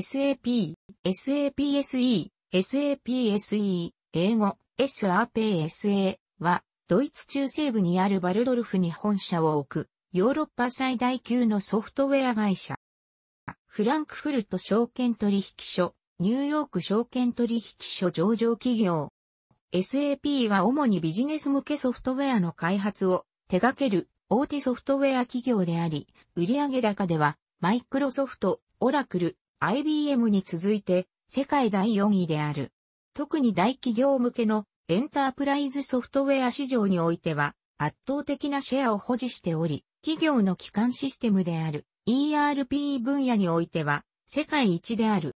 SAP、SAPSE、SAPSE、英語、SAPSA は、ドイツ中西部にあるバルドルフに本社を置く、ヨーロッパ最大級のソフトウェア会社。フランクフルト証券取引所、ニューヨーク証券取引所上場企業。SAP は主にビジネス向けソフトウェアの開発を手掛ける大手ソフトウェア企業であり、売上高ではマイクロソフト、オラクル、IBM に続いて世界第4位である。特に大企業向けのエンタープライズソフトウェア市場においては圧倒的なシェアを保持しており、企業の基幹システムである ERP 分野においては世界一である。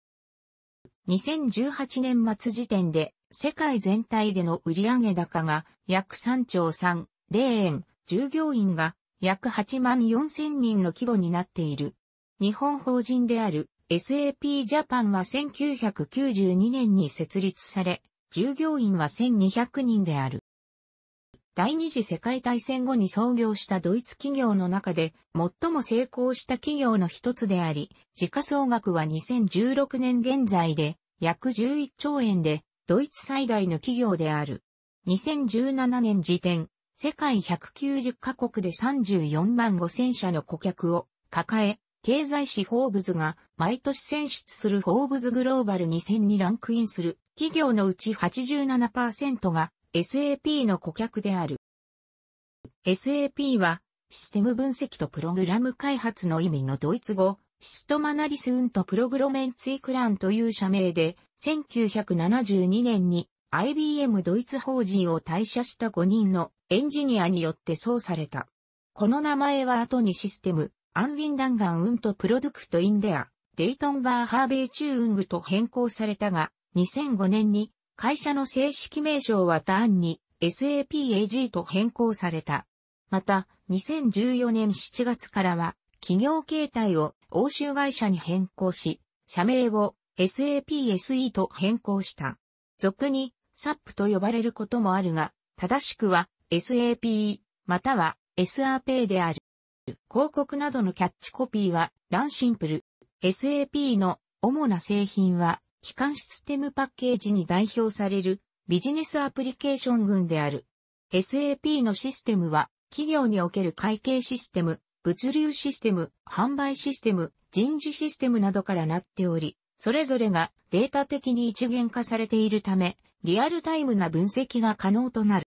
2018年末時点で世界全体での売上高が約3兆3、0円、従業員が約8万4千人の規模になっている。日本法人である SAP ジャパンは1992年に設立され、従業員は1200人である。第二次世界大戦後に創業したドイツ企業の中で最も成功した企業の一つであり、時価総額は2016年現在で約11兆円でドイツ最大の企業である。2017年時点、世界190カ国で34万5千社の顧客を抱え、経済指法物が毎年選出するフォーブズグローバル2000にランクインする企業のうち87%が SAP の顧客である。SAP はシステム分析とプログラム開発の意味のドイツ語、シストマナリスウントプログロメンツイクランという社名で、1972年に IBM ドイツ法人を退社した5人のエンジニアによってそうされた。この名前は後にシステム、アンウィンダンガンウントプロドクトインデア、デイトンバーハーベイチューングと変更されたが、2005年に会社の正式名称はターンに SAPAG と変更された。また、2014年7月からは、企業形態を欧州会社に変更し、社名を SAPSE と変更した。俗に SAP と呼ばれることもあるが、正しくは s a p または SRP である。広告などのキャッチコピーは、ランシンプル、SAP の主な製品は、機関システムパッケージに代表されるビジネスアプリケーション群である。SAP のシステムは、企業における会計システム、物流システム、販売システム、人事システムなどからなっており、それぞれがデータ的に一元化されているため、リアルタイムな分析が可能となる。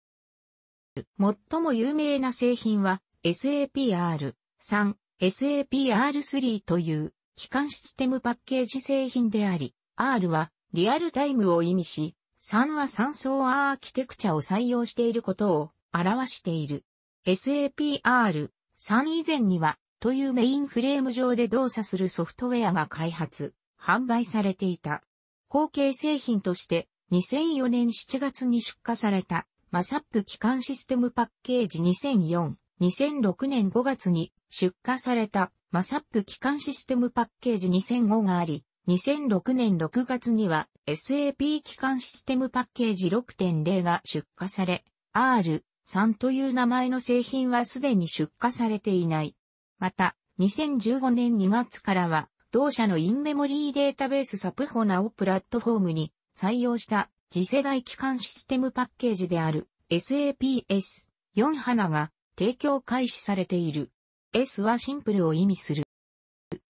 最も有名な製品は SAPR3、SAPR3 という機関システムパッケージ製品であり、R はリアルタイムを意味し、3は3層アーキテクチャを採用していることを表している。SAPR3 以前にはというメインフレーム上で動作するソフトウェアが開発、販売されていた。後継製品として2004年7月に出荷されたマサップ機関システムパッケージ2004、2006年5月に出荷されたマサップ機関システムパッケージ2005があり、2006年6月には SAP 機関システムパッケージ6.0が出荷され、R3 という名前の製品はすでに出荷されていない。また、2015年2月からは、同社のインメモリーデータベースサプホナをプラットフォームに採用した次世代機関システムパッケージである SAPS4 花が提供開始されている。S はシンプルを意味する。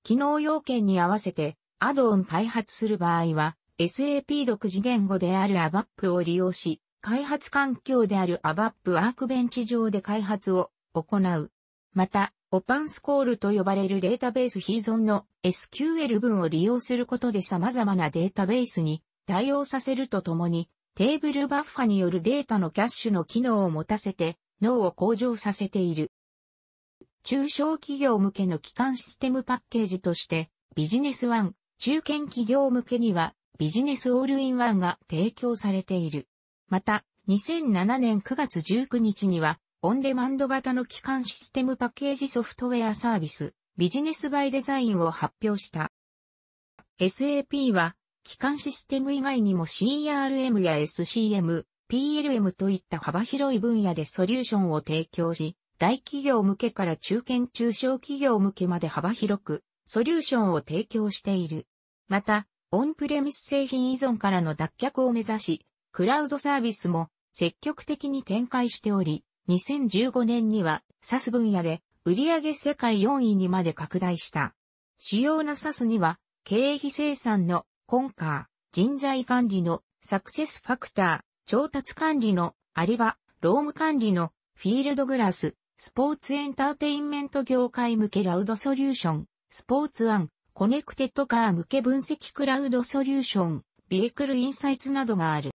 機能要件に合わせて、アドオン開発する場合は、SAP 独自言語である ABAP を利用し、開発環境である ABAP ワークベンチ上で開発を行う。また、オパンスコールと呼ばれるデータベース非存の SQL 文を利用することで様々なデータベースに対応させるとともに、テーブルバッファによるデータのキャッシュの機能を持たせて、脳を向上させている。中小企業向けの基幹システムパッケージとして、ビジネスワン、中堅企業向けには、ビジネスオールインワンが提供されている。また、2007年9月19日には、オンデマンド型の基幹システムパッケージソフトウェアサービス、ビジネスバイデザインを発表した。SAP は、基幹システム以外にも CRM や SCM、PLM といった幅広い分野でソリューションを提供し、大企業向けから中堅中小企業向けまで幅広く、ソリューションを提供している。また、オンプレミス製品依存からの脱却を目指し、クラウドサービスも積極的に展開しており、2015年には SAS 分野で売上世界4位にまで拡大した。主要な SAS には、経費生産のコンカー、人材管理のサクセスファクター、調達管理のアリバ、ローム管理のフィールドグラス、スポーツエンターテインメント業界向けラウドソリューション、スポーツ案、コネクテッドカー向け分析クラウドソリューション、ビークルインサイツなどがある。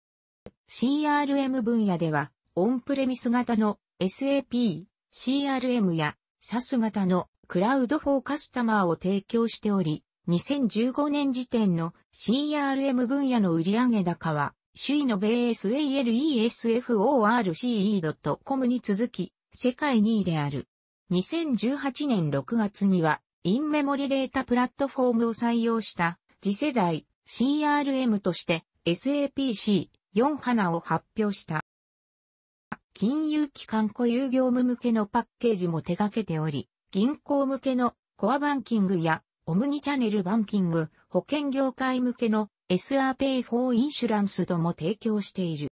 CRM 分野では、オンプレミス型の SAP、CRM や SAS 型のクラウドフォーカスタマーを提供しており、2015年時点の CRM 分野の売上高は、首位のベース ALESFORCE.com に続き、世界2位である。2018年6月には、インメモリデータプラットフォームを採用した次世代 CRM として SAPC4 花を発表した。金融機関固有業務向けのパッケージも手掛けており、銀行向けのコアバンキングやオムニチャネルバンキング、保険業界向けの SRP4 インシュランスとも提供している。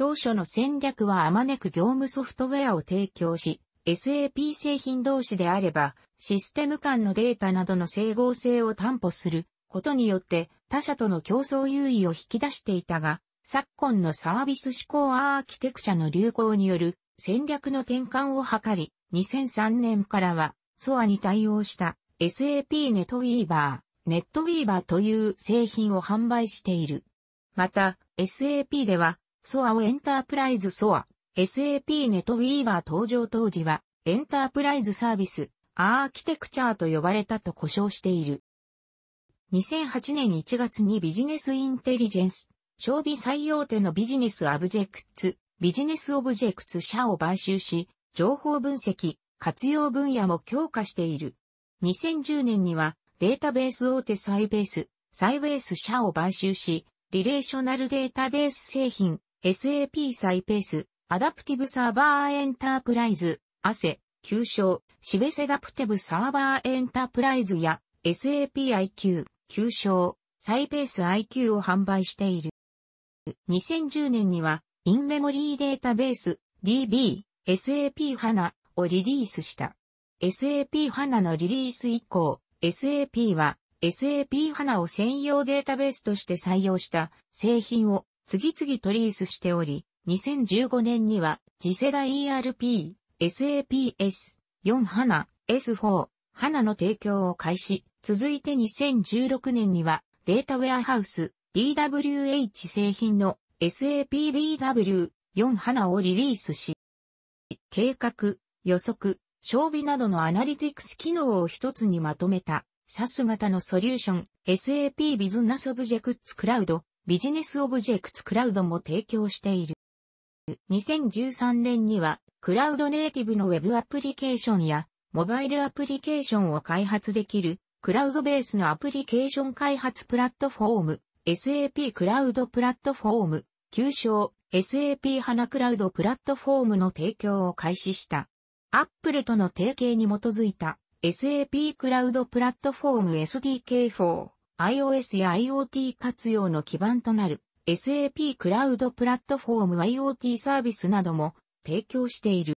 当初の戦略はあまねく業務ソフトウェアを提供し、SAP 製品同士であれば、システム間のデータなどの整合性を担保することによって他社との競争優位を引き出していたが、昨今のサービス思考アーキテクチャの流行による戦略の転換を図り、2003年からは、ソアに対応した SAP ネットウィーバー、ネットウィーバーという製品を販売している。また、SAP ではソアをエンタープライズソア、SAP ネットウィーバー登場当時は、エンタープライズサービス、アーキテクチャーと呼ばれたと呼称している。2008年1月にビジネスインテリジェンス、消備最大手のビジネスアブジェクツ、ビジネスオブジェクツ社を買収し、情報分析、活用分野も強化している。2010年にはデータベース大手サイベース、サイベース社を買収し、リレーショナルデータベース製品、SAP サイペース、アダプティブサーバーエンタープライズ、アセ、旧称、シベセダプティブサーバーエンタープライズや SAPIQ、旧称、サイペース IQ を販売している。2010年には、インメモリーデータベース DB、SAP HANA をリリースした。SAP HANA のリリース以降、SAP は SAP HANA を専用データベースとして採用した製品を次々とリースしており、2015年には次世代 ERP、SAPS、4花、S4、花の提供を開始、続いて2016年にはデータウェアハウス、DWH 製品の SAPBW、4花をリリースし、計画、予測、装備などのアナリティクス機能を一つにまとめた、SAS 型のソリューション、SAP ビズナソブジェクツクラウド、ビジネスオブジェクツクラウドも提供している。2013年には、クラウドネイティブのウェブアプリケーションや、モバイルアプリケーションを開発できる、クラウドベースのアプリケーション開発プラットフォーム、SAP クラウドプラットフォーム、旧称 SAP 花クラウドプラットフォームの提供を開始した。Apple との提携に基づいた SAP クラウドプラットフォーム SDK4 iOS や IoT 活用の基盤となる SAP クラウドプラットフォーム IoT サービスなども提供している。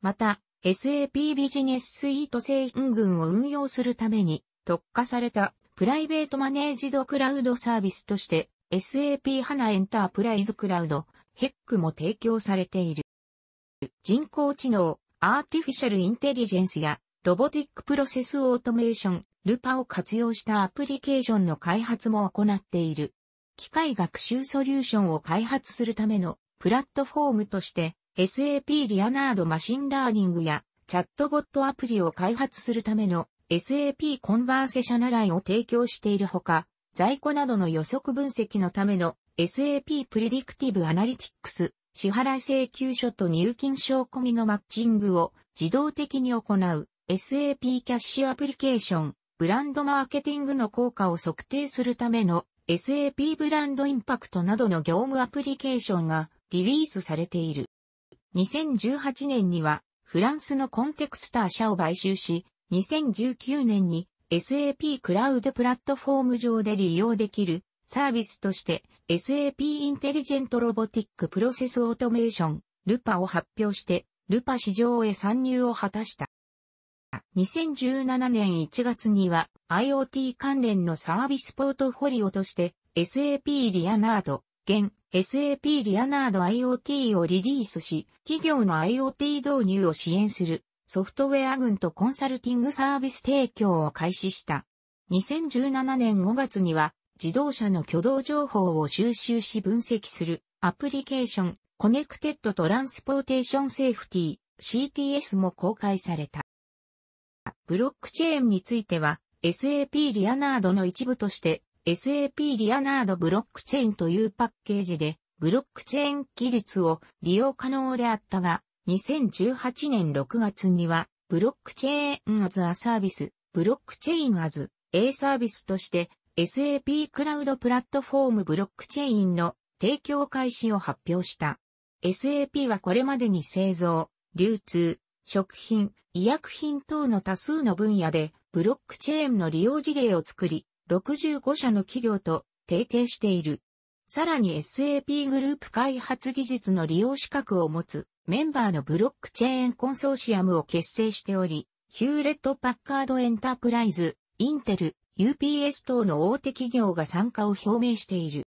また、SAP ビジネススイート製品群を運用するために特化されたプライベートマネージドクラウドサービスとして SAP 花エンタープライズクラウド HEC も提供されている。人工知能、アーティフィシャルインテリジェンスやロボティックプロセスオートメーション、ルパを活用したアプリケーションの開発も行っている。機械学習ソリューションを開発するためのプラットフォームとして SAP リアナードマシンラーニングやチャットボットアプリを開発するための SAP コンバーセシャナラインを提供しているほか、在庫などの予測分析のための SAP プレディクティブアナリティクス、支払い請求書と入金証込みのマッチングを自動的に行う SAP キャッシュアプリケーション。ブランドマーケティングの効果を測定するための SAP ブランドインパクトなどの業務アプリケーションがリリースされている。2018年にはフランスのコンテクスター社を買収し、2019年に SAP クラウドプラットフォーム上で利用できるサービスとして SAP インテリジェントロボティックプロセスオートメーションルパを発表してルパ市場へ参入を果たした。2017年1月には IoT 関連のサービスポートフォリオとして SAP リアナード、現 SAP リアナード IoT をリリースし、企業の IoT 導入を支援するソフトウェア群とコンサルティングサービス提供を開始した。2017年5月には自動車の挙動情報を収集し分析するアプリケーションコネクテッドトランスポーテーションセーフティ CTS も公開された。ブロックチェーンについては、SAP リアナードの一部として、SAP リアナードブロックチェーンというパッケージで、ブロックチェーン技術を利用可能であったが、2018年6月には、ブロックチェーンアズアサービス、ブロックチェーンアズ A サービスとして、SAP クラウドプラットフォームブロックチェーンの提供開始を発表した。SAP はこれまでに製造、流通、食品、医薬品等の多数の分野でブロックチェーンの利用事例を作り、65社の企業と提携している。さらに SAP グループ開発技術の利用資格を持つメンバーのブロックチェーンコンソーシアムを結成しており、ヒューレット・パッカード・エンタープライズ、インテル、UPS 等の大手企業が参加を表明している。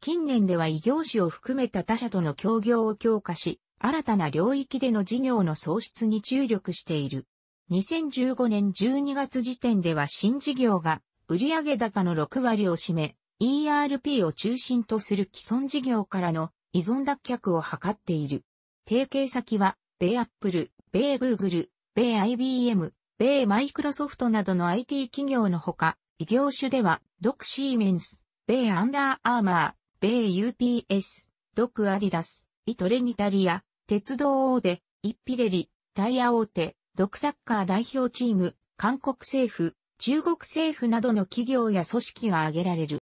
近年では異業種を含めた他社との協業を強化し、新たな領域での事業の創出に注力している。2015年12月時点では新事業が売上高の6割を占め、ERP を中心とする既存事業からの依存脱却を図っている。提携先は、米アップル、米 Google、米 IBM、米マイクロソフトなどの IT 企業のほか、異業種では、ドクシーメンス、米アンダーアーマー、米 UPS、ドクアディダス、イトレニタリア、鉄道大手、イッピレリ、タイヤ大手、独サッカー代表チーム、韓国政府、中国政府などの企業や組織が挙げられる。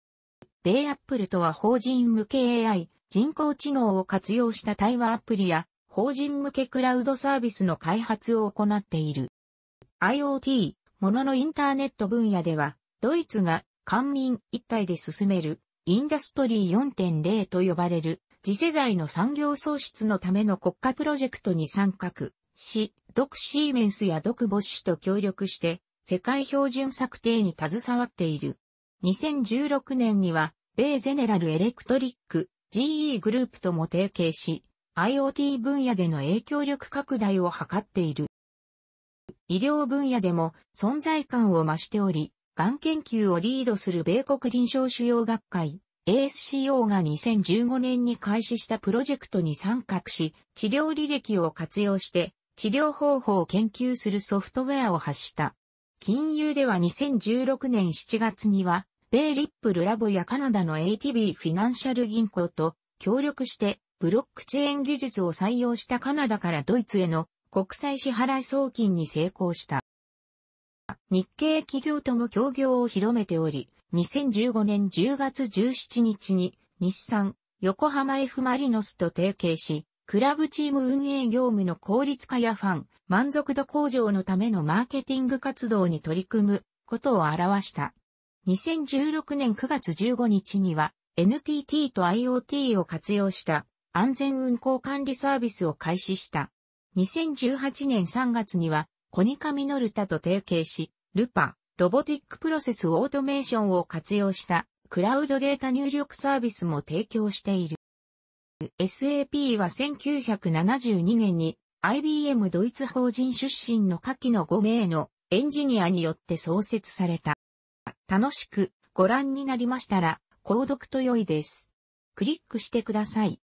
米アップルとは法人向け AI、人工知能を活用した対話アプリや、法人向けクラウドサービスの開発を行っている。IoT、もののインターネット分野では、ドイツが官民一体で進めるインダストリー4.0と呼ばれる次世代の産業創出のための国家プロジェクトに参画し、ドクシーメンスやドクボッシュと協力して、世界標準策定に携わっている。2016年には、米ゼネラルエレクトリック GE グループとも提携し、IoT 分野での影響力拡大を図っている。医療分野でも存在感を増しており、がん研究をリードする米国臨床腫瘍学会 ASCO が2015年に開始したプロジェクトに参画し、治療履歴を活用して治療方法を研究するソフトウェアを発した。金融では2016年7月には、米リップルラボやカナダの ATB フィナンシャル銀行と協力してブロックチェーン技術を採用したカナダからドイツへの国際支払い送金に成功した。日系企業とも協業を広めており、2015年10月17日に日産、横浜 F マリノスと提携し、クラブチーム運営業務の効率化やファン、満足度向上のためのマーケティング活動に取り組むことを表した。2016年9月15日には NTT と IoT を活用した安全運行管理サービスを開始した。2018年3月にはコニカミノルタと提携し、ルパ、ロボティックプロセスオートメーションを活用したクラウドデータ入力サービスも提供している。SAP は1972年に IBM ドイツ法人出身の下記の5名のエンジニアによって創設された。楽しくご覧になりましたら、購読と良いです。クリックしてください。